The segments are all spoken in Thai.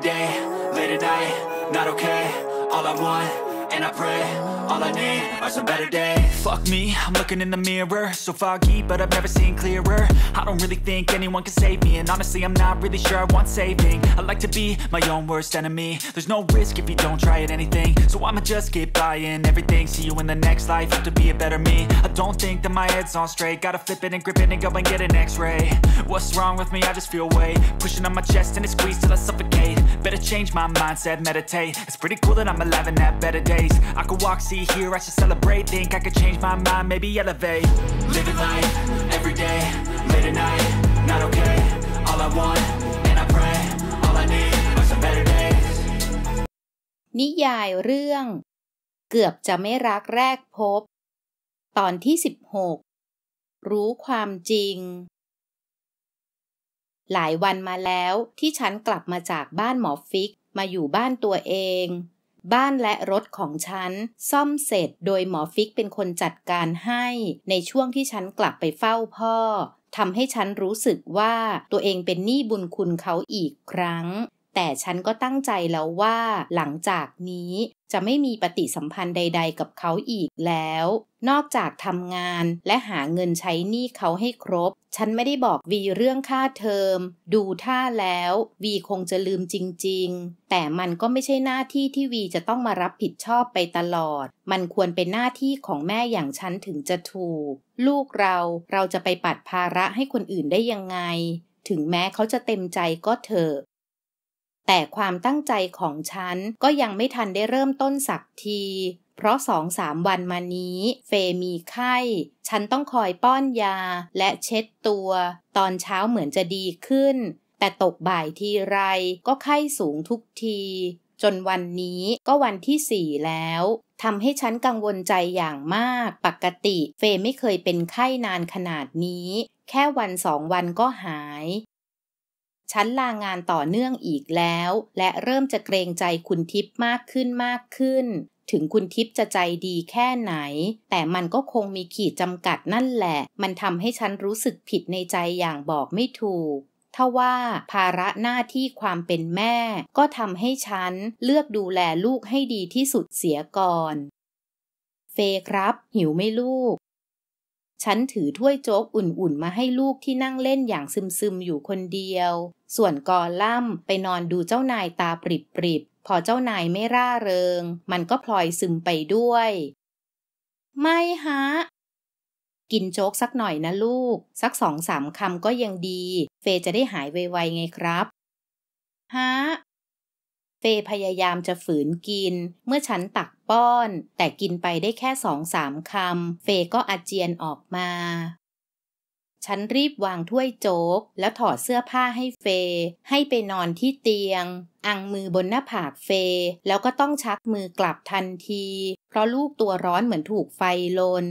day, late at night, not okay All I want and I pray All I need are some better days Fuck me, I'm looking in the mirror So foggy, but I've never seen clearer I don't really think anyone can save me And honestly, I'm not really sure I want saving I like to be my own worst enemy There's no risk if you don't try at anything So I'ma just get buying everything See you in the next life, have to be a better me I don't think that my head's on straight Gotta flip it and grip it and go and get an x-ray What's wrong with me? I just feel weight Pushing on my chest and it squeezes till I suffocate Better change my mindset, meditate It's pretty cool that I'm alive and have better days pace I could walk, see, hear, I should celebrate Think I could change my mind, maybe elevate Living life, everyday, late at night Not okay, all I want, and I pray All I need are some better days นิยายเรื่อง เกือบจะไม่รักแรกพบ ตอนที่ 16 รู้ความจริง หลายวันมาแล้วที่ฉันกลับมาจากบ้านหมอฟิกมาอยู่บ้านตัวเองบ้านและรถของฉันซ่อมเสร็จโดยหมอฟิกเป็นคนจัดการให้ในช่วงที่ฉันกลับไปเฝ้าพ่อ ทำให้ฉันรู้สึกว่าตัวเองเป็นหนี้บุญคุณเขาอีกครั้งแต่ฉันก็ตั้งใจแล้วว่าหลังจากนี้จะไม่มีปฏิสัมพันธ์ใดๆกับเขาอีกแล้ว นอกจากทำงานและหาเงินใช้หนี้เขาให้ครบ ฉันไม่ได้บอกวีเรื่องค่าเทอม ดูท่าแล้ว วีคงจะลืมจริงๆ แต่มันก็ไม่ใช่หน้าที่ที่วีจะต้องมารับผิดชอบไปตลอด มันควรเป็นหน้าที่ของแม่อย่างฉันถึงจะถูก ลูกเราเราจะไปปัดภาระให้คนอื่นได้ยังไง ถึงแม้เขาจะเต็มใจก็เถอะแต่ความตั้งใจของฉันก็ยังไม่ทันได้เริ่มต้นสักที เพราะสองสามวันมานี้เฟมีไข้ ฉันต้องคอยป้อนยาและเช็ดตัว ตอนเช้าเหมือนจะดีขึ้น แต่ตกบ่ายทีไรก็ไข้สูงทุกที จนวันนี้ก็วันที่สี่แล้ว ทำให้ฉันกังวลใจอย่างมาก ปกติเฟไม่เคยเป็นไข้นานขนาดนี้ แค่วันสองวันก็หายฉันลางานต่อเนื่องอีกแล้ว และเริ่มจะเกรงใจคุณทิพย์มากขึ้นมากขึ้น ถึงคุณทิพย์จะใจดีแค่ไหน แต่มันก็คงมีขีดจำกัดนั่นแหละ มันทำให้ฉันรู้สึกผิดในใจอย่างบอกไม่ถูกถ้าว่าภาระหน้าที่ความเป็นแม่ ก็ทำให้ฉันเลือกดูแลลูกให้ดีที่สุดเสียก่อน เฟครับ หิวไม่ลูกฉันถือถ้วยโจ๊กอุ่นๆ มาให้ลูกที่นั่งเล่นอย่างซึมๆอยู่คนเดียว ส่วนกอล่ำไปนอนดูเจ้านายตาปริบๆ พอเจ้านายไม่ร่าเริง มันก็พลอยซึมไปด้วย ไม่ฮะ กินโจ๊กสักหน่อยนะลูก สักสองสามคำก็ยังดี เฟจะได้หายไวๆไงครับ ฮะเฟยพยายามจะฝืนกิน เมื่อฉันตักป้อน แต่กินไปได้แค่สองสามคำ เฟยก็อาเจียนออกมา ฉันรีบวางถ้วยโจ๊ก แล้วถอดเสื้อผ้าให้เฟให้ไปนอนที่เตียง อังมือบนหน้าผากเฟแล้วก็ต้องชักมือกลับทันที เพราะลูกตัวร้อนเหมือนถูกไฟลน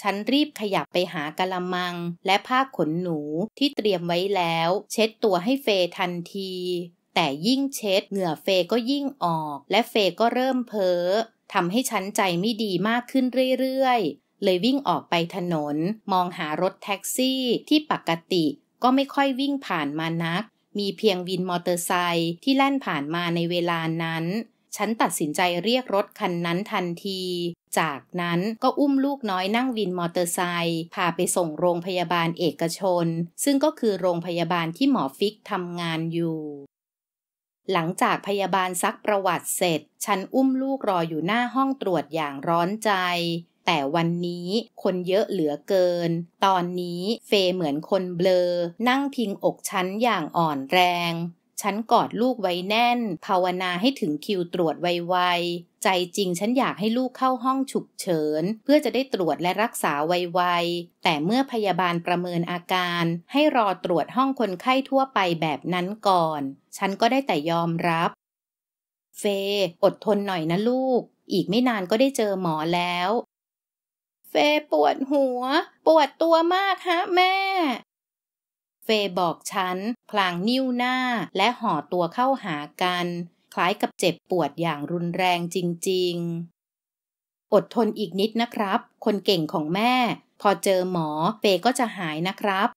ฉันรีบขยับไปหากะละมัง และผ้าขนหนูที่เตรียมไว้แล้ว เช็ดตัวให้เฟทันทีแต่ยิ่งเช็ดเหงื่อเฟก็ยิ่งออก และเฟก็เริ่มเพ้อทำให้ฉันใจไม่ดีมากขึ้นเรื่อย ๆ เลยวิ่งออกไปถนน มองหารถแท็กซี่ที่ปกติ ก็ไม่ค่อยวิ่งผ่านมานัก มีเพียงวินมอเตอร์ไซค์ที่แล่นผ่านมาในเวลานั้น ฉันตัดสินใจเรียกรถคันนั้นทันที จากนั้นก็อุ้มลูกน้อยนั่งวินมอเตอร์ไซค์พาไปส่งโรงพยาบาลเอกชน ซึ่งก็คือโรงพยาบาลที่หมอฟิกทำงานอยู่หลังจากพยาบาลซักประวัติเสร็จ ฉันอุ้มลูกรออยู่หน้าห้องตรวจอย่างร้อนใจ แต่วันนี้คนเยอะเหลือเกิน ตอนนี้เฟเหมือนคนเบลอ นั่งพิงอกฉันอย่างอ่อนแรงฉันกอดลูกไว้แน่น ภาวนาให้ถึงคิวตรวจไวๆใจจริงฉันอยากให้ลูกเข้าห้องฉุกเฉิน เพื่อจะได้ตรวจและรักษาไวๆแต่เมื่อพยาบาลประเมินอาการ ให้รอตรวจห้องคนไข้ทั่วไปแบบนั้นก่อน ฉันก็ได้แต่ยอมรับ เฟอดทนหน่อยนะลูก อีกไม่นานก็ได้เจอหมอแล้ว เฟปวดหัว ปวดตัวมากฮะแม่เฟย์บอกฉัน พลางนิ้วหน้าและห่อตัวเข้าหากัน คล้ายกับเจ็บปวดอย่างรุนแรงจริง ๆ อดทนอีกนิดนะครับ คนเก่งของแม่ พอเจอหมอเฟย์ก็จะหายนะครับ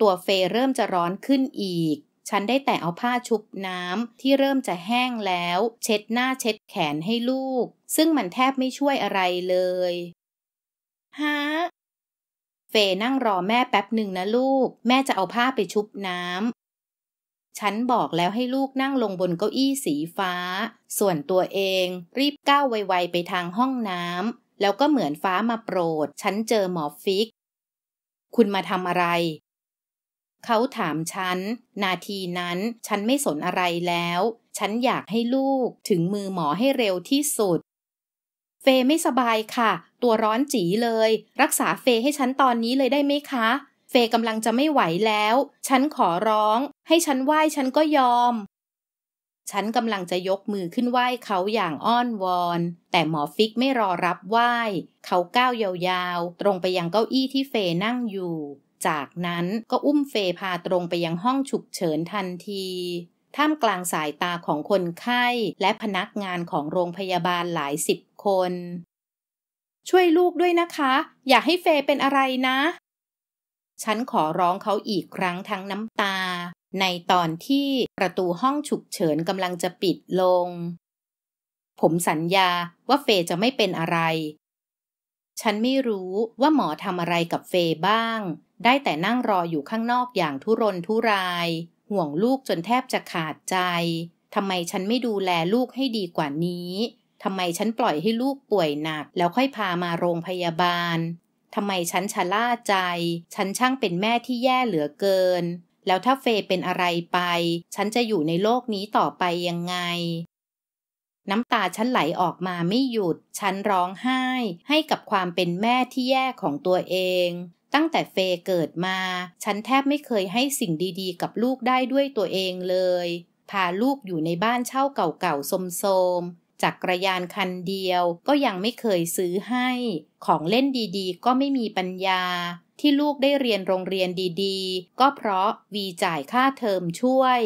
ตัวเฟย์เริ่มจะร้อนขึ้นอีก ฉันได้แต่เอาผ้าชุบน้ำที่เริ่มจะแห้งแล้ว เช็ดหน้าเช็ดแขนให้ลูก ซึ่งมันแทบไม่ช่วยอะไรเลยฮะเฟยนั่งรอแม่แป๊บหนึ่งนะลูก แม่จะเอาผ้าไปชุบน้ำ ฉันบอกแล้วให้ลูกนั่งลงบนเก้าอี้สีฟ้า ส่วนตัวเอง รีบก้าวไวๆไปทางห้องน้ำ แล้วก็เหมือนฟ้ามาโปรด ฉันเจอหมอฟิก คุณมาทำอะไร เขาถามฉัน นาทีนั้นฉันไม่สนอะไรแล้ว ฉันอยากให้ลูกถึงมือหมอให้เร็วที่สุดเฟยไม่สบายค่ะ ตัวร้อนจีเลย รักษาเฟยให้ฉันตอนนี้เลยได้ไหมคะ เฟยกำลังจะไม่ไหวแล้ว ฉันขอร้อง ให้ฉันไหว้ฉันก็ยอม ฉันกำลังจะยกมือขึ้นไหว้เขาอย่างอ้อนวอน แต่หมอฟิกไม่รอรับไหว้ เขาก้าวยาวๆ ตรงไปยังเก้าอี้ที่เฟยนั่งอยู่ จากนั้นก็อุ้มเฟยพาตรงไปยังห้องฉุกเฉินทันที ท่ามกลางสายตาของคนไข้ และพนักงานของโรงพยาบาลหลายสิบคน ช่วยลูกด้วยนะคะ อย่าให้เฟยเป็นอะไรนะ ฉันขอร้องเขาอีกครั้งทั้งน้ำตา ในตอนที่ประตูห้องฉุกเฉินกำลังจะปิดลง ผมสัญญาว่าเฟยจะไม่เป็นอะไร ฉันไม่รู้ว่าหมอทำอะไรกับเฟยบ้าง ได้แต่นั่งรออยู่ข้างนอกอย่างทุรนทุราย ห่วงลูกจนแทบจะขาดใจ ทำไมฉันไม่ดูแลลูกให้ดีกว่านี้ทำไมฉันปล่อยให้ลูกป่วยหนักแล้วค่อยพามาโรงพยาบาล ทำไมฉันชะล่าใจ ฉันช่างเป็นแม่ที่แย่เหลือเกิน แล้วถ้าเฟยเป็นอะไรไป ฉันจะอยู่ในโลกนี้ต่อไปยังไง น้ำตาฉันไหลออกมาไม่หยุด ฉันร้องไห้ ให้กับความเป็นแม่ที่แย่ของตัวเอง ตั้งแต่เฟยเกิดมา ฉันแทบไม่เคยให้สิ่งดีๆ กับลูกได้ด้วยตัวเองเลย พาลูกอยู่ในบ้านเช่าเก่าๆโสมจักรยานคันเดียวก็ยังไม่เคยซื้อให้ ของเล่นดีๆก็ไม่มีปัญญา ที่ลูกได้เรียนโรงเรียนดีๆก็เพราะวีจ่ายค่าเทอมช่วย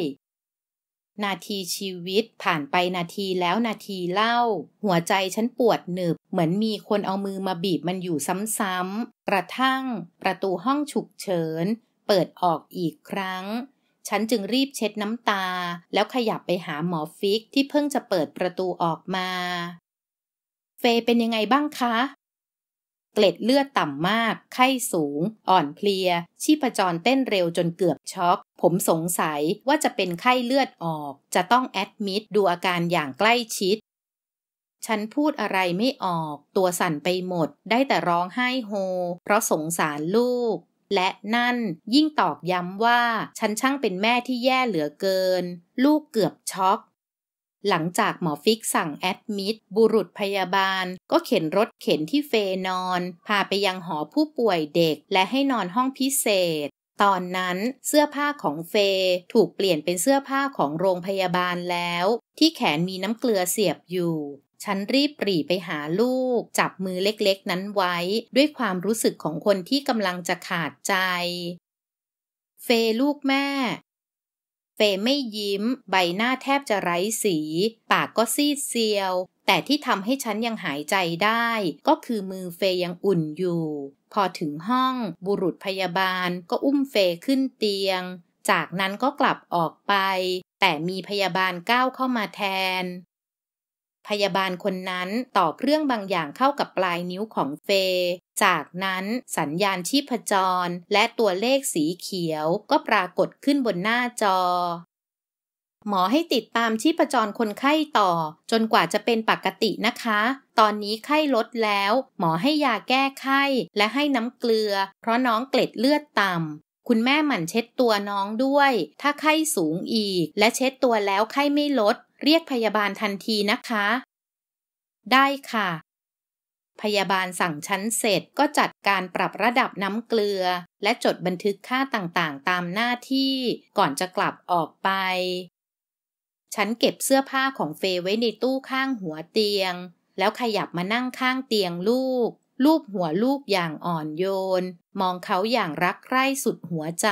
นาทีชีวิตผ่านไปนาทีแล้วนาทีเล่า หัวใจฉันปวดหนึบ เหมือนมีคนเอามือมาบีบมันอยู่ซ้ำๆ กระทั่ง ประตูห้องฉุกเฉิน เปิดออกอีกครั้งฉันจึงรีบเช็ดน้ำตา แล้วขยับไปหาหมอฟิกที่เพิ่งจะเปิดประตูออกมา เฟยเป็นยังไงบ้างคะ เกล็ดเลือดต่ำมาก ไข้สูง อ่อนเพลีย ชีพจรเต้นเร็วจนเกือบช็อกผมสงสัยว่าจะเป็นไข้เลือดออก จะต้องแอดมิดดูอาการอย่างใกล้ชิด ฉันพูดอะไรไม่ออก ตัวสั่นไปหมดได้แต่ร้องไห้โฮ เพราะสงสารลูกและนั่นยิ่งตอกย้ำว่าฉันช่างเป็นแม่ที่แย่เหลือเกิน ลูกเกือบช็อกหลังจากหมอฟิกสั่งแอดมิดบุรุษพยาบาล ก็เข็นรถเข็นที่เฟนอน พาไปยังหอผู้ป่วยเด็กและให้นอนห้องพิเศษ ตอนนั้นเสื้อผ้าของเฟถูกเปลี่ยนเป็นเสื้อผ้าของโรงพยาบาลแล้ว ที่แขนมีน้ำเกลือเสียบอยู่ฉันรีบปรีไปหาลูก จับมือเล็กๆ นั้นไว้ ด้วยความรู้สึกของคนที่กำลังจะขาดใจ เฟลูกแม่ เฟไม่ยิ้ม ใบหน้าแทบจะไร้สี ปากก็ซีดเซียว แต่ที่ทำให้ฉันยังหายใจได้ ก็คือมือเฟยังอุ่นอยู่ พอถึงห้องบุรุษพยาบาลก็อุ้มเฟขึ้นเตียง จากนั้นก็กลับออกไป แต่มีพยาบาลก้าวเข้ามาแทนพยาบาลคนนั้นตอเเรื่องบางอย่างเข้ากับปลายนิ้วของเฟยจากนั้นสัญญาณชีพจร และตัวเลขสีเขียวก็ปรากฏขึ้นบนหน้าจอ หมอให้ติดตามชีพจรคนไข้ต่อ จนกว่าจะเป็นปกตินะคะ ตอนนี้ไข้ลดแล้ว หมอให้ยาแก้ไข้และให้น้ำเกลือ เพราะน้องเกล็ดเลือดต่ำคุณแม่หมั่นเช็ดตัวน้องด้วย ถ้าไข้สูงอีกและเช็ดตัวแล้วไข้ไม่ลด เรียกพยาบาลทันทีนะคะ ได้ค่ะ พยาบาลสั่งชั้นเสร็จก็จัดการปรับระดับน้ำเกลือ และจดบันทึกค่าต่างๆ ตามหน้าที่ ก่อนจะกลับออกไป ฉันเก็บเสื้อผ้าของเฟยไว้ในตู้ข้างหัวเตียง แล้วขยับมานั่งข้างเตียงลูกลูบหัวลูกอย่างอ่อนโยน มองเขาอย่างรักใคร่สุดหัวใจ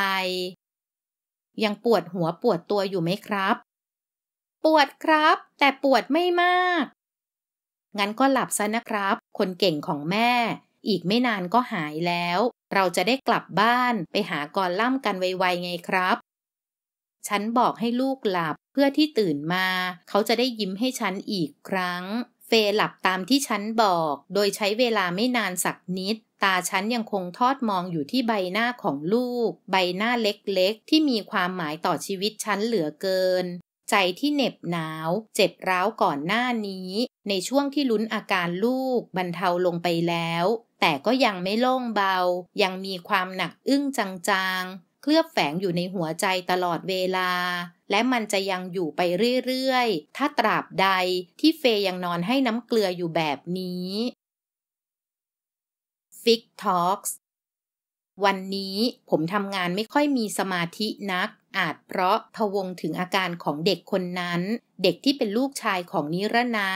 ยังปวดหัวปวดตัวอยู่ไหมครับ ปวดครับ แต่ปวดไม่มากงั้นก็หลับซะนะครับ คนเก่งของแม่ อีกไม่นานก็หายแล้ว เราจะได้กลับบ้านไปหากอล่ำกันไวๆไงครับ ฉันบอกให้ลูกหลับเพื่อที่ตื่นมา เขาจะได้ยิ้มให้ฉันอีกครั้งเฟหลับตามที่ฉันบอก โดยใช้เวลาไม่นานสักนิด ตาฉันยังคงทอดมองอยู่ที่ใบหน้าของลูก ใบหน้าเล็กๆ ที่มีความหมายต่อชีวิตฉันเหลือเกิน ใจที่เหน็บหนาว เจ็บร้าวก่อนหน้านี้ ในช่วงที่ลุ้นอาการลูก บรรเทาลงไปแล้ว แต่ก็ยังไม่โล่งเบา ยังมีความหนักอึ้งจางเคลือบแฝงอยู่ในหัวใจตลอดเวลา และมันจะยังอยู่ไปเรื่อย ๆ ถ้าตราบใดที่เฟยยังนอนให้น้ำเกลืออยู่แบบนี้ Fix Talks วันนี้ผมทำงานไม่ค่อยมีสมาธินัก อาจเพราะพวงถึงอาการของเด็กคนนั้น เด็กที่เป็นลูกชายของนิรนา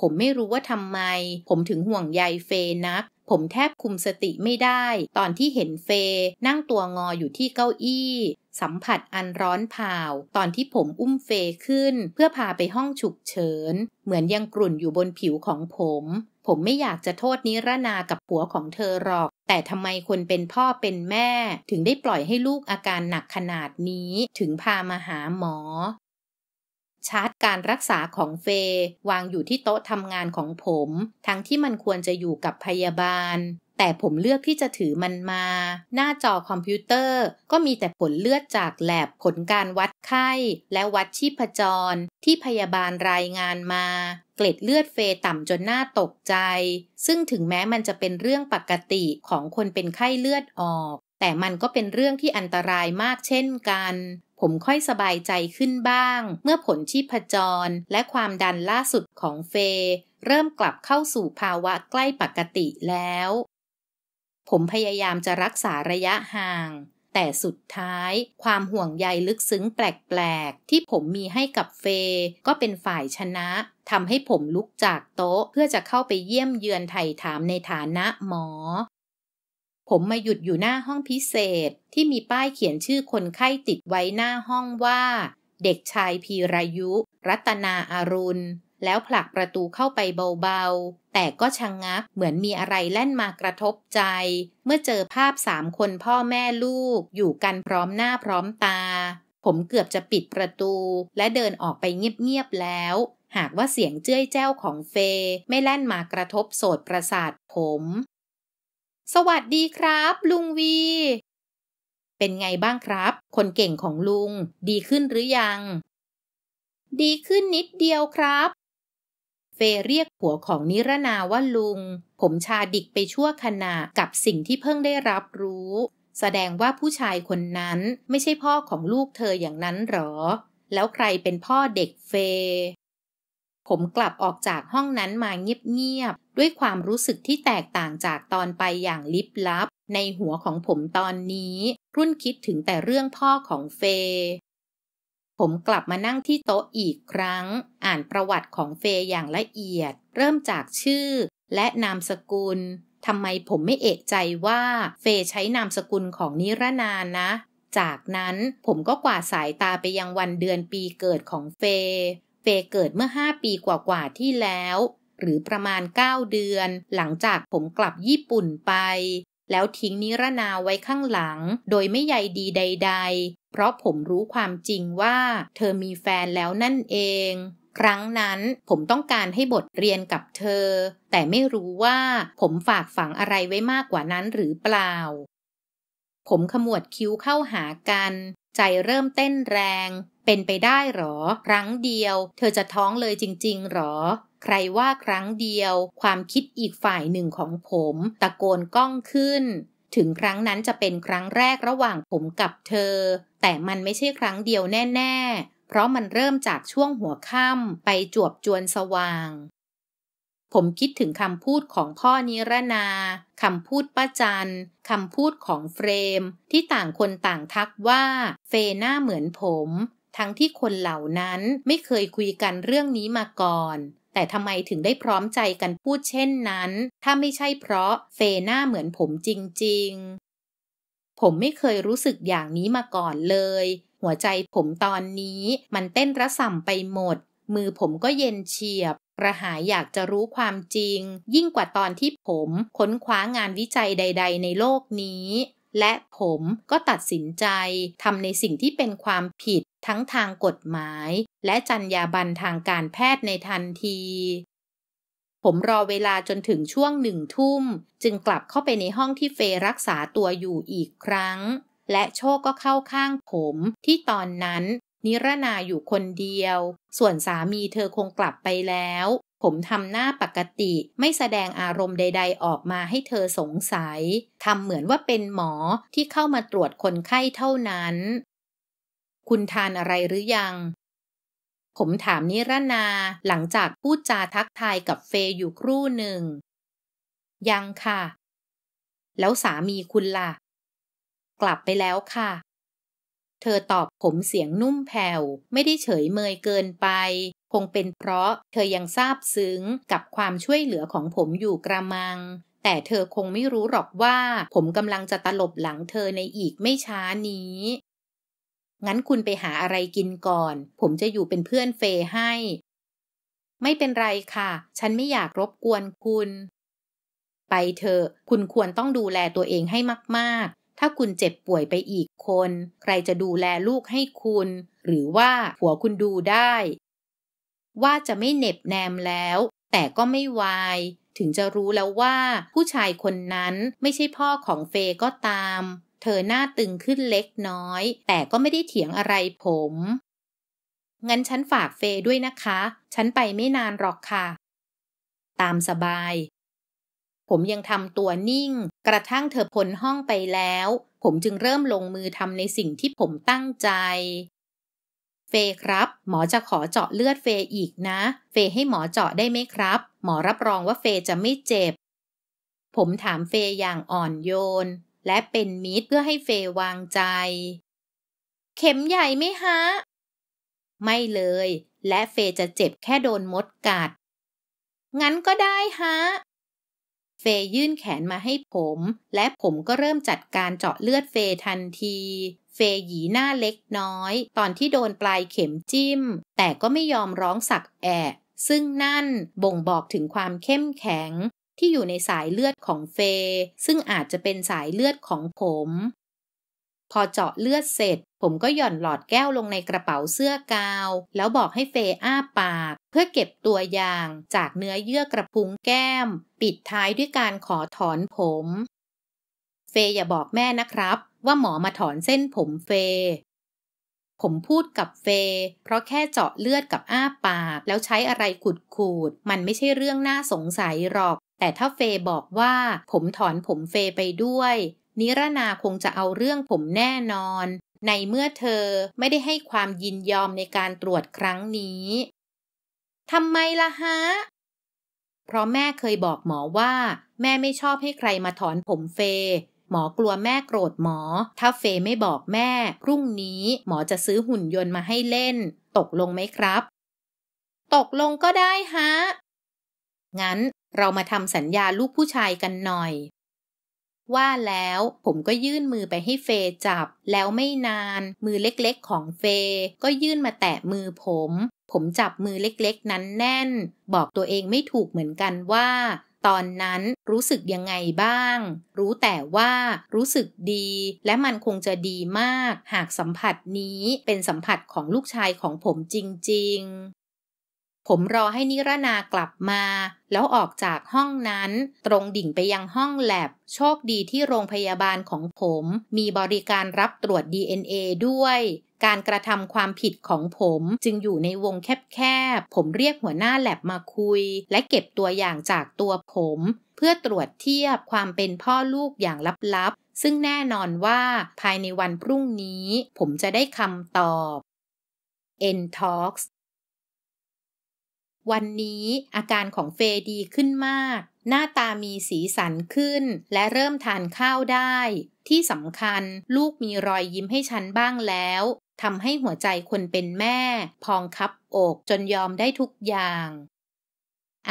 ผมไม่รู้ว่าทำไม ผมถึงห่วงใยเฟนักผมแทบคุมสติไม่ได้ตอนที่เห็นเฟยนั่งตัวงออยู่ที่เก้าอี้สัมผัสอันร้อนเผาตอนที่ผมอุ้มเฟยขึ้นเพื่อพาไปห้องฉุกเฉินเหมือนยังกลุ่นอยู่บนผิวของผมผมไม่อยากจะโทษนิรนากับผัวของเธอหรอกแต่ทำไมคนเป็นพ่อเป็นแม่ถึงได้ปล่อยให้ลูกอาการหนักขนาดนี้ถึงพามาหาหมอชาร์ตการรักษาของเฟ วางอยู่ที่โต๊ะทำงานของผม ทั้งที่มันควรจะอยู่กับพยาบาล แต่ผมเลือกที่จะถือมันมา หน้าจอคอมพิวเตอร์ก็มีแต่ผลเลือดจากแลบผลการวัดไข้ และวัดชีพจร ที่พยาบาลรายงานมา เกล็ดเลือดเฟต่ำจนหน้าตกใจ ซึ่งถึงแม้มันจะเป็นเรื่องปกติของคนเป็นไข้เลือดออกแต่มันก็เป็นเรื่องที่อันตรายมากเช่นกัน ผมค่อยสบายใจขึ้นบ้าง เมื่อผลชีพจร และความดันล่าสุดของเฟเริ่มกลับเข้าสู่ภาวะใกล้ปกติแล้ว ผมพยายามจะรักษาระยะห่าง แต่สุดท้ายความห่วงใยลึกซึ้งแปลก ๆ ที่ผมมีให้กับเฟก็เป็นฝ่ายชนะทำให้ผมลุกจากโต๊ะเพื่อจะเข้าไปเยี่ยมเยือนไถ่ถามในฐานะหมอผมมาหยุดอยู่หน้าห้องพิเศษที่มีป้ายเขียนชื่อคนไข้ติดไว้หน้าห้องว่า เด็กชายพีรายุ รัตนาอารุณแล้วผลักประตูเข้าไปเบาๆแต่ก็ชะงงักเหมือนมีอะไรแล่นมากระทบใจ เมื่อเจอภาพสามคนพ่อแม่ลูกอยู่กันพร้อมหน้าพร้อมตา ผมเกือบจะปิดประตูและเดินออกไปเงียบๆแล้วหากว่าเสียงเจ้ยแจ้วของเฟไม่แล่นมากระทบโสดประสาทผมสวัสดีครับ ลุงวี เป็นไงบ้างครับ คนเก่งของลุง ดีขึ้นหรือยัง ดีขึ้นนิดเดียวครับ เฟเรียกหัวของนิรนาว่าลุง ผมชาดิกไปชั่วขณะ กับสิ่งที่เพิ่งได้รับรู้ แสดงว่าผู้ชายคนนั้นไม่ใช่พ่อของลูกเธออย่างนั้นหรอ แล้วใครเป็นพ่อเด็กเฟผมกลับออกจากห้องนั้นมาเงียบด้วยความรู้สึกที่แตกต่างจากตอนไปอย่างลิบลับ ในหัวของผมตอนนี้รุ่นคิดถึงแต่เรื่องพ่อของเฟผมกลับมานั่งที่โต๊ะอีกครั้ง อ่านประวัติของเฟยอย่างละเอียด เริ่มจากชื่อและนามสกุลทำไมผมไม่เอกใจว่า เฟยใช้นามสกุลของนิรนานนะ จากนั้นผมก็กวาดสายตาไปยังวันเดือนปีเกิดของเฟยเฟยเกิดเมื่อ5ปีกว่าๆที่แล้วหรือประมาณ 9 เดือน หลังจากผมกลับญี่ปุ่นไป แล้วทิ้งนิรนาไว้ข้างหลัง โดยไม่ใยดีใดๆ เพราะผมรู้ความจริงว่า เธอมีแฟนแล้วนั่นเอง ครั้งนั้นผมต้องการให้บทเรียนกับเธอ แต่ไม่รู้ว่าผมฝากฝังอะไรไว้มากกว่านั้นหรือเปล่า ผมขมวดคิ้วเข้าหากัน ใจเริ่มเต้นแรง เป็นไปได้หรอ ครั้งเดียว เธอจะท้องเลยจริง ๆหรอใครว่าครั้งเดียว ความคิดอีกฝ่ายหนึ่งของผมตะโกนก้องขึ้น ถึงครั้งนั้นจะเป็นครั้งแรกระหว่างผมกับเธอ แต่มันไม่ใช่ครั้งเดียวแน่ๆ เพราะมันเริ่มจากช่วงหัวค่ำไปจวบจวนสว่าง ผมคิดถึงคำพูดของพ่อนิรนาคำพูดป้าจันคำพูดของเฟรม ที่ต่างคนต่างทักว่า เฟหน้าเหมือนผม ทั้งที่คนเหล่านั้นไม่เคยคุยกันเรื่องนี้มาก่อนแต่ทำไมถึงได้พร้อมใจกันพูดเช่นนั้น ถ้าไม่ใช่เพราะเฟหน้าเหมือนผมจริงๆ ผมไม่เคยรู้สึกอย่างนี้มาก่อนเลย หัวใจผมตอนนี้มันเต้นระส่ำไปหมด มือผมก็เย็นเฉียบกระหายอยากจะรู้ความจริง ยิ่งกว่าตอนที่ผมค้นคว้างานวิจัยใดๆในโลกนี้ และผมก็ตัดสินใจทำในสิ่งที่เป็นความผิดทั้งทางกฎหมาย และจรรยาบรรณทางการแพทย์ในทันที ผมรอเวลาจนถึงช่วงหนึ่งทุ่ม จึงกลับเข้าไปในห้องที่เฟรักษาตัวอยู่อีกครั้ง และโชคก็เข้าข้างผม ที่ตอนนั้นนิรนาอยู่คนเดียว ส่วนสามีเธอคงกลับไปแล้ว ผมทำหน้าปกติไม่แสดงอารมณ์ใดๆออกมาให้เธอสงสัยทำเหมือนว่าเป็นหมอที่เข้ามาตรวจคนไข้เท่านั้นคุณทานอะไรหรือยัง ผมถามนิรนา หลังจากพูดจาทักทายกับเฟยอยู่ครู่หนึ่ง ยังค่ะ แล้วสามีคุณล่ะ กลับไปแล้วค่ะ เธอตอบผมเสียงนุ่มแผ่วไม่ได้เฉยเมยเกินไป คงเป็นเพราะเธอยังซาบซึ้งกับความช่วยเหลือของผมอยู่กระมัง แต่เธอคงไม่รู้หรอกว่าผมกำลังจะตลบหลังเธอในอีกไม่ช้านี้งั้นคุณไปหาอะไรกินก่อน ผมจะอยู่เป็นเพื่อนเฟยให้ ไม่เป็นไรค่ะ ฉันไม่อยากรบกวนคุณ ไปเถอะ คุณควรต้องดูแลตัวเองให้มากๆ ถ้าคุณเจ็บป่วยไปอีกคน ใครจะดูแลลูกให้คุณ หรือว่าผัวคุณดูได้ ว่าจะไม่เน็บแนมแล้ว แต่ก็ไม่วาย ถึงจะรู้แล้วว่าผู้ชายคนนั้นไม่ใช่พ่อของเฟยก็ตามเธอหน้าตึงขึ้นเล็กน้อย แต่ก็ไม่ได้เถียงอะไรผม งั้นฉันฝากเฟยด้วยนะคะ ฉันไปไม่นานหรอกค่ะ ตามสบาย ผมยังทำตัวนิ่ง กระทั่งเธอพ้นห้องไปแล้ว ผมจึงเริ่มลงมือทำในสิ่งที่ผมตั้งใจ เฟยครับ หมอจะขอเจาะเลือดเฟยอีกนะ เฟยให้หมอเจาะได้ไหมครับ หมอรับรองว่าเฟยจะไม่เจ็บ ผมถามเฟยอย่างอ่อนโยนและเป็นมิตรเพื่อให้เฟยวางใจ เข็มใหญ่ไหมฮะ ไม่เลย และเฟจะเจ็บแค่โดนมดกัด งั้นก็ได้ฮะ เฟยื่นแขนมาให้ผม และผมก็เริ่มจัดการเจาะเลือดเฟทันที เฟหยีหน้าเล็กน้อย ตอนที่โดนปลายเข็มจิ้ม แต่ก็ไม่ยอมร้องสักแอะ ซึ่งนั่นบ่งบอกถึงความเข้มแข็งที่อยู่ในสายเลือดของเฟยซึ่งอาจจะเป็นสายเลือดของผม พอเจาะเลือดเสร็จ ผมก็หย่อนหลอดแก้วลงในกระเป๋าเสื้อกาว แล้วบอกให้เฟยอ้าปาก เพื่อเก็บตัวอย่างจากเนื้อเยื่อกระพุ้งแก้ม ปิดท้ายด้วยการขอถอนผม เฟยอย่าบอกแม่นะครับ ว่าหมอมาถอนเส้นผมเฟยผมพูดกับเฟ เพราะแค่เจาะเลือดกับอ้าปาก แล้วใช้อะไรขูดขูดมันไม่ใช่เรื่องน่าสงสัยหรอกแต่ถ้าเฟยบอกว่า ผมถอนผมเฟยไปด้วย นิรนาคงจะเอาเรื่องผมแน่นอน ในเมื่อเธอไม่ได้ให้ความยินยอมในการตรวจครั้งนี้ทำไมล่ะฮะ เพราะแม่เคยบอกหมอว่า แม่ไม่ชอบให้ใครมาถอนผมเฟยหมอกลัวแม่โกรธหมอ ถ้าเฟยไม่บอกแม่พรุ่งนี้หมอจะซื้อหุ่นยนต์มาให้เล่น ตกลงไหมครับ ตกลงก็ได้ฮะ งั้นเรามาทำสัญญาลูกผู้ชายกันหน่อย ว่าแล้วผมก็ยื่นมือไปให้เฟยจับ แล้วไม่นานมือเล็กๆของเฟยก็ยื่นมาแตะมือผม ผมจับมือเล็กๆนั้นแน่น บอกตัวเองไม่ถูกเหมือนกันว่าตอนนั้นรู้สึกยังไงบ้าง รู้แต่ว่ารู้สึกดี และมันคงจะดีมาก หากสัมผัสนี้เป็นสัมผัสของลูกชายของผมจริงผมรอให้นิรนากลับมา แล้วออกจากห้องนั้น ตรงดิ่งไปยังห้องแลบ โชคดีที่โรงพยาบาลของผม มีบริการรับตรวจ DNA ด้วย การกระทำความผิดของผมจึงอยู่ในวงแคบๆ ผมเรียกหัวหน้าแลบมาคุย และเก็บตัวอย่างจากตัวผม เพื่อตรวจเทียบความเป็นพ่อลูกอย่างลับๆ ซึ่งแน่นอนว่าภายในวันพรุ่งนี้ผมจะได้คำตอบ n t a l k s วันนี้อาการของเฟยดีขึ้นมาก หน้าตามีสีสันขึ้นและเริ่มทานข้าวได้ ที่สำคัญลูกมีรอยยิ้มให้ฉันบ้างแล้ว ทำให้หัวใจคนเป็นแม่พองคับอกจนยอมได้ทุกอย่าง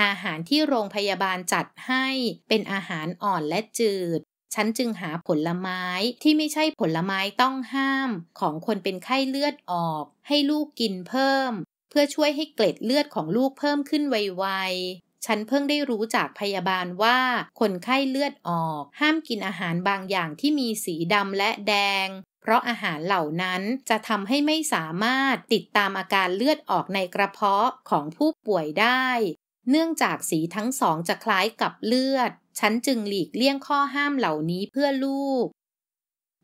อาหารที่โรงพยาบาลจัดให้เป็นอาหารอ่อนและจืด ฉันจึงหาผลไม้ที่ไม่ใช่ผลไม้ต้องห้ามของคนเป็นไข้เลือดออกให้ลูกกินเพิ่มเพื่อช่วยให้เกล็ดเลือดของลูกเพิ่มขึ้นไวๆ ฉันเพิ่งได้รู้จากพยาบาลว่าคนไข้เลือดออก ห้ามกินอาหารบางอย่างที่มีสีดำและแดง เพราะอาหารเหล่านั้นจะทำให้ไม่สามารถติดตามอาการเลือดออกในกระเพาะของผู้ป่วยได้ เนื่องจากสีทั้งสองจะคล้ายกับเลือด ฉันจึงหลีกเลี่ยงข้อห้ามเหล่านี้เพื่อลูก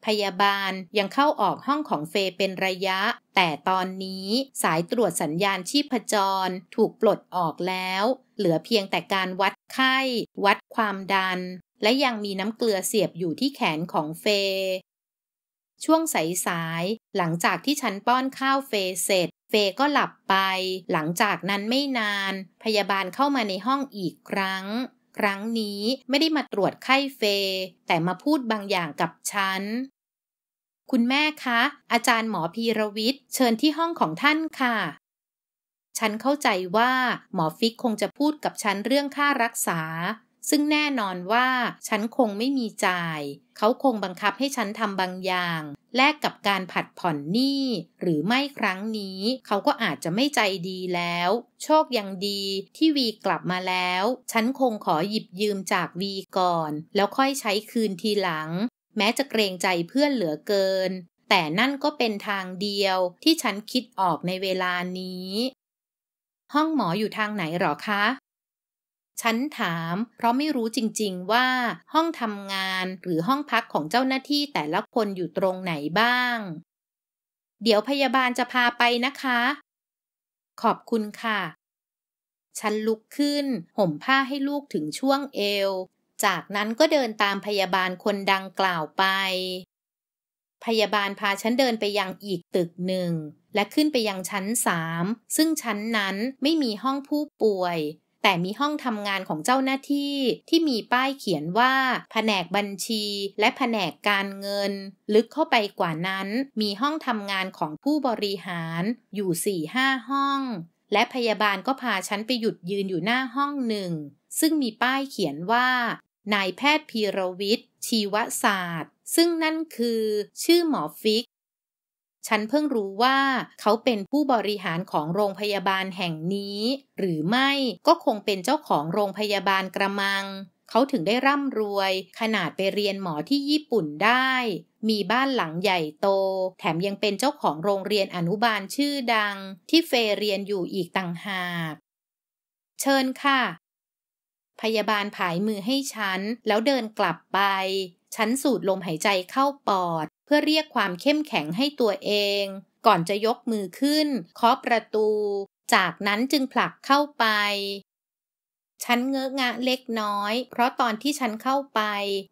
พยาบาลยังเข้าออกห้องของเฟเป็นระยะ แต่ตอนนี้สายตรวจสัญญาณชีพจร ถูกปลดออกแล้ว เหลือเพียงแต่การวัดไข้ วัดความดัน และยังมีน้ำเกลือเสียบอยู่ที่แขนของเฟ ช่วงสายๆหลังจากที่ฉันป้อนข้าวเฟเสร็จ เฟก็หลับไป หลังจากนั้นไม่นาน พยาบาลเข้ามาในห้องอีกครั้ง ครั้งนี้ไม่ได้มาตรวจไข้เฟแต่มาพูดบางอย่างกับฉันคุณแม่คะ อาจารย์หมอพีรวิทย์เชิญที่ห้องของท่านค่ะ ฉันเข้าใจว่าหมอฟิกคงจะพูดกับฉันเรื่องค่ารักษา ซึ่งแน่นอนว่าฉันคงไม่มีจ่าย เขาคงบังคับให้ฉันทำบางอย่าง แลกกับการผัดผ่อนหนี้ หรือไม่ครั้งนี้ เขาก็อาจจะไม่ใจดีแล้ว โชคยังดีที่วีกลับมาแล้ว ฉันคงขอหยิบยืมจากวีก่อน แล้วค่อยใช้คืนทีหลังแม้จะเกรงใจเพื่อนเหลือเกิน แต่นั่นก็เป็นทางเดียวที่ฉันคิดออกในเวลานี้ ห้องหมออยู่ทางไหนหรอคะ ฉันถามเพราะไม่รู้จริงๆว่า ห้องทำงานหรือห้องพักของเจ้าหน้าที่แต่ละคนอยู่ตรงไหนบ้าง เดี๋ยวพยาบาลจะพาไปนะคะ ขอบคุณค่ะ ฉันลุกขึ้นห่มผ้าให้ลูกถึงช่วงเอวจากนั้นก็เดินตามพยาบาลคนดังกล่าวไป พยาบาลพาฉันเดินไปยังอีกตึกหนึ่ง และขึ้นไปยังชั้นสามซึ่งชั้นนั้นไม่มีห้องผู้ป่วย แต่มีห้องทำงานของเจ้าหน้าที่ ที่มีป้ายเขียนว่าแผนกบัญชีและแผนกการเงินลึกเข้าไปกว่านั้น มีห้องทำงานของผู้บริหารอยู่สี่ห้าห้อง และพยาบาลก็พาฉันไปหยุดยืนอยู่หน้าห้องหนึ่ง ซึ่งมีป้ายเขียนว่านายแพทย์พีรวิทย์ชีวศาสตร์ ซึ่งนั่นคือ ชื่อหมอฟิกฉันเพิ่งรู้ว่า เขาเป็นผู้บริหารของโรงพยาบาลแห่งนี้ หรือไม่ก็คงเป็นเจ้าของโรงพยาบาลกระมัง เขาถึงได้ร่ำรวย ขนาดไปเรียนหมอที่ญี่ปุ่นได้ มีบ้านหลังใหญ่โต แถมยังเป็นเจ้าของโรงเรียนอนุบาลชื่อดัง ที่เฟเรียนอยู่อีกต่างหาก เชิญค่ะพยาบาลผายมือให้ฉันแล้วเดินกลับไป ฉันสูดลมหายใจเข้าปอดเพื่อเรียกความเข้มแข็งให้ตัวเองก่อนจะยกมือขึ้นเคาะประตูจากนั้นจึงผลักเข้าไป ฉันเงอะงะเล็กน้อยเพราะตอนที่ฉันเข้าไป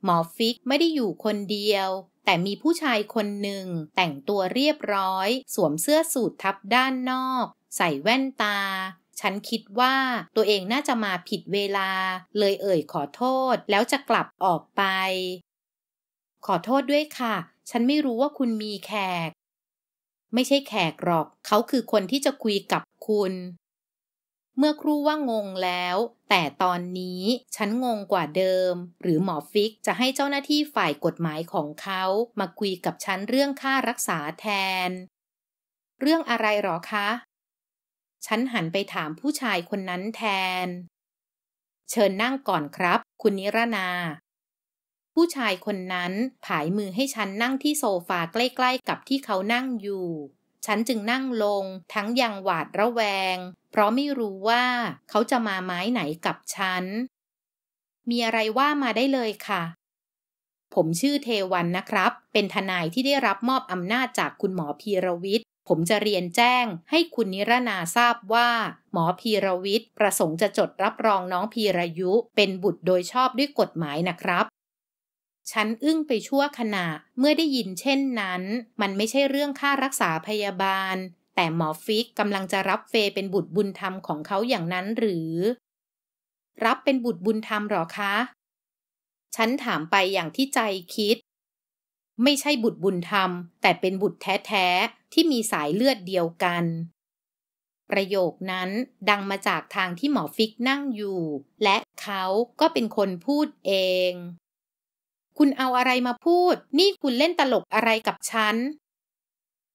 หมอฟิกไม่ได้อยู่คนเดียวแต่มีผู้ชายคนหนึ่งแต่งตัวเรียบร้อยสวมเสื้อสูททับด้านนอกใส่แว่นตาฉันคิดว่าตัวเองน่าจะมาผิดเวลา เลยเอ่ยขอโทษแล้วจะกลับออกไป ขอโทษด้วยค่ะ ฉันไม่รู้ว่าคุณมีแขก ไม่ใช่แขกหรอก เขาคือคนที่จะคุยกับคุณ เมื่อครู่ว่างงแล้ว แต่ตอนนี้ฉันงงกว่าเดิม หรือหมอฟิกจะให้เจ้าหน้าที่ฝ่ายกฎหมายของเขามาคุยกับฉันเรื่องค่ารักษาแทน เรื่องอะไรหรอคะฉันหันไปถามผู้ชายคนนั้นแทน เชิญนั่งก่อนครับ คุณนิรนา ผู้ชายคนนั้นผายมือให้ฉันนั่งที่โซฟาใกล้ ๆ กับที่เขานั่งอยู่ ฉันจึงนั่งลงทั้งยังหวาดระแวง เพราะไม่รู้ว่าเขาจะมาไม้ไหนกับฉัน มีอะไรว่ามาได้เลยค่ะ ผมชื่อเทวันนะครับ เป็นทนายที่ได้รับมอบอำนาจจากคุณหมอพีรวิทย์ผมจะเรียนแจ้งให้คุณนิรนาทราบว่า หมอพีรวิทย์ประสงค์จะจดรับรองน้องพีรยุเป็นบุตรโดยชอบด้วยกฎหมายนะครับ ฉันอึ้งไปชั่วขณะเมื่อได้ยินเช่นนั้น มันไม่ใช่เรื่องค่ารักษาพยาบาล แต่หมอฟิกกำลังจะรับเฟเป็นบุตรบุญธรรมของเขาอย่างนั้นหรือ รับเป็นบุตรบุญธรรมหรอคะ ฉันถามไปอย่างที่ใจคิดไม่ใช่บุตรบุญธรรม แต่เป็นบุตรแท้ ๆ ที่มีสายเลือดเดียวกัน ประโยคนั้นดังมาจากทางที่หมอฟิกนั่งอยู่ และเขาก็เป็นคนพูดเอง คุณเอาอะไรมาพูด นี่คุณเล่นตลกอะไรกับฉัน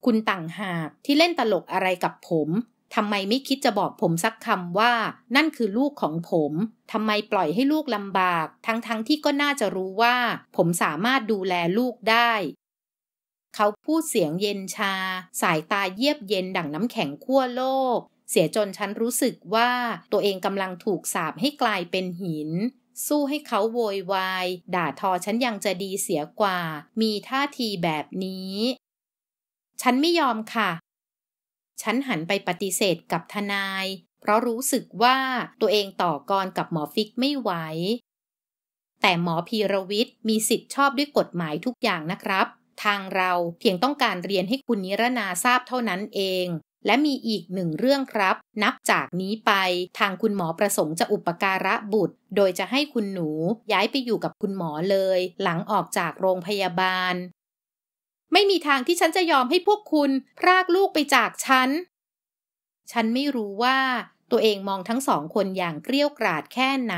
คุณต่างหากที่เล่นตลกอะไรกับผมทำไมไม่คิดจะบอกผมสักคำว่า นั่นคือลูกของผมทำไมปล่อยให้ลูกลำบาก ทั้งๆทที่ก็น่าจะรู้ว่า ผมสามารถดูแลลูกได้ เขาพูดเสียงเย็นชา สายตาเยียบเย็นดั่งน้ำแข็งขั้วโลก เสียจนฉันรู้สึกว่า ตัวเองกำลังถูกสาบให้กลายเป็นหิน สู้ให้เขาโวยวายด่าทอฉันยังจะดีเสียกว่า มีท่าทีแบบนี้ ฉันไม่ยอมค่ะฉันหันไปปฏิเสธกับทนาย เพราะรู้สึกว่าตัวเองต่อกรกับหมอฟิกไม่ไหวแต่หมอพีรวิทย์มีสิทธิ์ชอบด้วยกฎหมายทุกอย่างนะครับ ทางเราเพียงต้องการเรียนให้คุณนิรนาทราบเท่านั้นเอง และมีอีกหนึ่งเรื่องครับ นับจากนี้ไปทางคุณหมอประสงค์จะอุปการะบุตร โดยจะให้คุณหนูย้ายไปอยู่กับคุณหมอเลย หลังออกจากโรงพยาบาลไม่มีทางที่ฉันจะยอมให้พวกคุณพรากลูกไปจากฉัน ฉันไม่รู้ว่า ตัวเองมองทั้งสองคนอย่างเกลี้ยวกราดแค่ไหน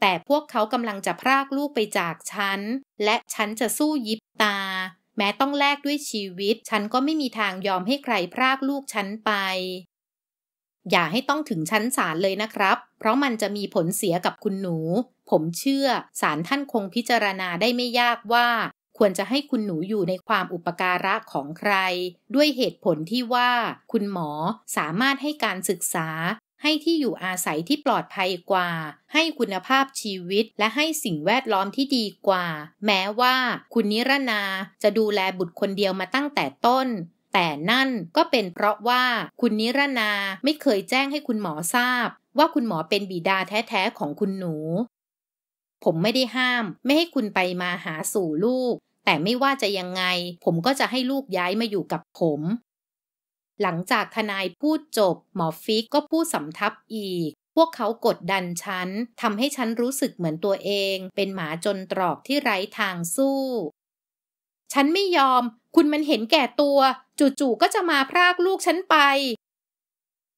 แต่พวกเขากำลังจะพรากลูกไปจากฉัน และฉันจะสู้ยิบตา แม้ต้องแลกด้วยชีวิต ฉันก็ไม่มีทางยอมให้ใครพรากลูกฉันไป อย่าให้ต้องถึงชั้นศาลเลยนะครับ เพราะมันจะมีผลเสียกับคุณหนู ผมเชื่อศาลท่านคงพิจารณาได้ไม่ยากว่าควรจะให้คุณหนูอยู่ในความอุปการะของใคร ด้วยเหตุผลที่ว่า คุณหมอสามารถให้การศึกษา ให้ที่อยู่อาศัยที่ปลอดภัยกว่า ให้คุณภาพชีวิตและให้สิ่งแวดล้อมที่ดีกว่า แม้ว่า คุณนิรนาจะดูแลบุตรคนเดียวมาตั้งแต่ต้น แต่นั่นก็เป็นเพราะว่า คุณนิรนาไม่เคยแจ้งให้คุณหมอทราบ ว่าคุณหมอเป็นบิดาแท้ๆของคุณหนูผมไม่ได้ห้าม ไม่ให้คุณไปมาหาสู่ลูก แต่ไม่ว่าจะยังไง ผมก็จะให้ลูกย้ายมาอยู่กับผม หลังจากทนายพูดจบ หมอฟิกก็พูดสำทับอีก พวกเขากดดันฉันทำให้ฉันรู้สึกเหมือนตัวเอง เป็นหมาจนตรอกที่ไร้ทางสู้ ฉันไม่ยอมคุณมันเห็นแก่ตัวจู่ๆก็จะมาพรากลูกฉันไป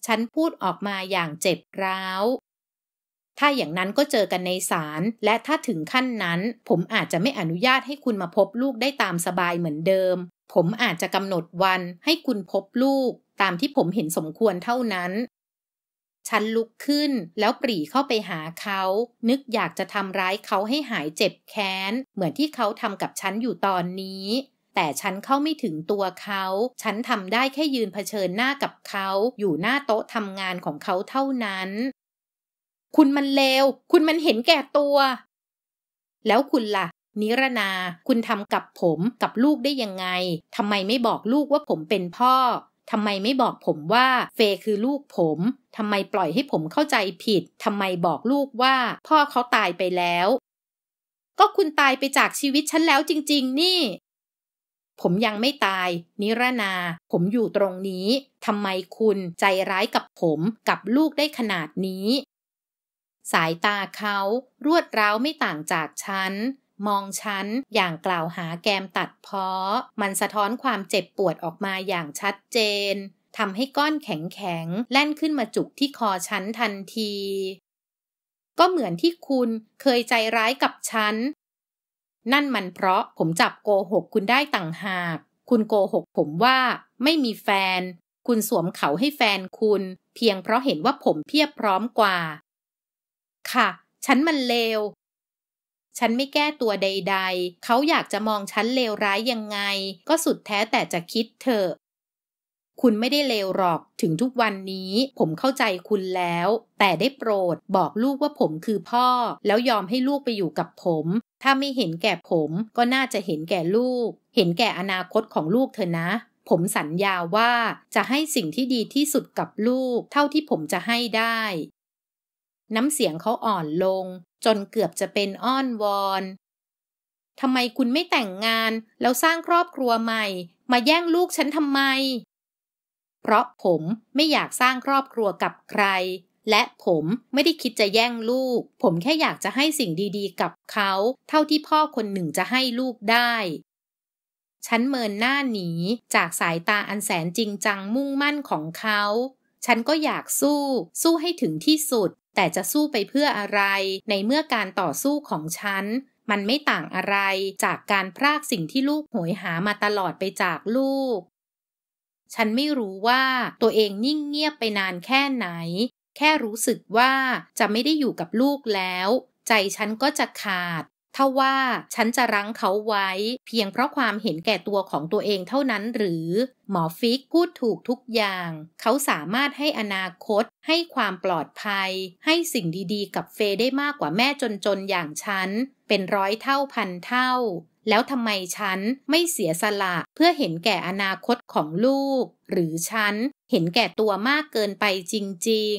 ฉันพูดออกมาอย่างเจ็บร้าวถ้าอย่างนั้นก็เจอกันในศาล และถ้าถึงขั้นนั้น ผมอาจจะไม่อนุญาตให้คุณมาพบลูกได้ตามสบายเหมือนเดิม ผมอาจจะกำหนดวันให้คุณพบลูก ตามที่ผมเห็นสมควรเท่านั้น ฉันลุกขึ้นแล้วปรีเข้าไปหาเขา นึกอยากจะทำร้ายเขาให้หายเจ็บแค้นเหมือนที่เขาทำกับฉันอยู่ตอนนี้ แต่ฉันเข้าไม่ถึงตัวเขา ฉันทำได้แค่ยืนเผชิญหน้ากับเขา อยู่หน้าโต๊ะทำงานของเขาเท่านั้นคุณมันเลว คุณมันเห็นแก่ตัว แล้วคุณละ่ะ นิรนา คุณทำกับผม กับลูกได้ยังไง ทำไมไม่บอกลูกว่าผมเป็นพ่อ ทำไมไม่บอกผมว่าเฟยคือลูกผม ทำไมปล่อยให้ผมเข้าใจผิด ทำไมบอกลูกว่าพ่อเขาตายไปแล้ว ก็คุณตายไปจากชีวิตฉันแล้วจริงๆ นี่ ผมยังไม่ตาย นิรนา ผมอยู่ตรงนี้ ทำไมคุณใจร้ายกับผม กับลูกได้ขนาดนี้สายตาเขารวดร้าวไม่ต่างจากฉันมองฉันอย่างกล่าวหาแกมตัดเพาะ มันสะท้อนความเจ็บปวดออกมาอย่างชัดเจนทำให้ก้อนแข็งแข็งแล่นขึ้นมาจุกที่คอฉันทันที ก็เหมือนที่คุณเคยใจร้ายกับฉันนั่นมันเพราะผมจับโกหกคุณได้ต่างหาก คุณโกหกผมว่า ไม่มีแฟน คุณสวมเขาให้แฟนคุณ เพียงเพราะเห็นว่าผมเพียบพร้อมกว่าค่ะ ฉันมันเลว ฉันไม่แก้ตัวใดๆ เขาอยากจะมองฉันเลวร้ายยังไง ก็สุดแท้แต่จะคิดเถอะ คุณไม่ได้เลวหรอก ถึงทุกวันนี้ ผมเข้าใจคุณแล้ว แต่ได้โปรดบอกลูกว่าผมคือพ่อ แล้วยอมให้ลูกไปอยู่กับผม ถ้าไม่เห็นแก่ผม ก็น่าจะเห็นแก่ลูก เห็นแก่อนาคตของลูกเถอะนะ ผมสัญญาว่า จะให้สิ่งที่ดีที่สุดกับลูก เท่าที่ผมจะให้ได้น้ำเสียงเขาอ่อนลงจนเกือบจะเป็นอ้อนวอน ทำไมคุณไม่แต่งงานแล้วสร้างครอบครัวใหม่ มาแย่งลูกฉันทำไม เพราะผมไม่อยากสร้างครอบครัวกับใคร และผมไม่ได้คิดจะแย่งลูก ผมแค่อยากจะให้สิ่งดีๆกับเขา เท่าที่พ่อคนหนึ่งจะให้ลูกได้ ฉันเมินหน้าหนีจากสายตาอันแสนจริงจังมุ่งมั่นของเขา ฉันก็อยากสู้ สู้ให้ถึงที่สุดแต่จะสู้ไปเพื่ออะไร ในเมื่อการต่อสู้ของฉัน มันไม่ต่างอะไรจากการพรากสิ่งที่ลูกหวยหามาตลอดไปจากลูก ฉันไม่รู้ว่าตัวเองนิ่งเงียบไปนานแค่ไหน แค่รู้สึกว่าจะไม่ได้อยู่กับลูกแล้ว ใจฉันก็จะขาดถ้าว่าฉันจะรั้งเขาไว้เพียงเพราะความเห็นแก่ตัวของตัวเองเท่านั้นหรือ หมอฟิกพูดถูกทุกอย่าง เขาสามารถให้อนาคตให้ความปลอดภัย ให้สิ่งดีๆ กับเฟได้มากกว่าแม่จนๆอย่างฉัน เป็นร้อยเท่าพันเท่า แล้วทำไมฉันไม่เสียสละเพื่อเห็นแก่อนาคตของลูก หรือฉันเห็นแก่ตัวมากเกินไปจริง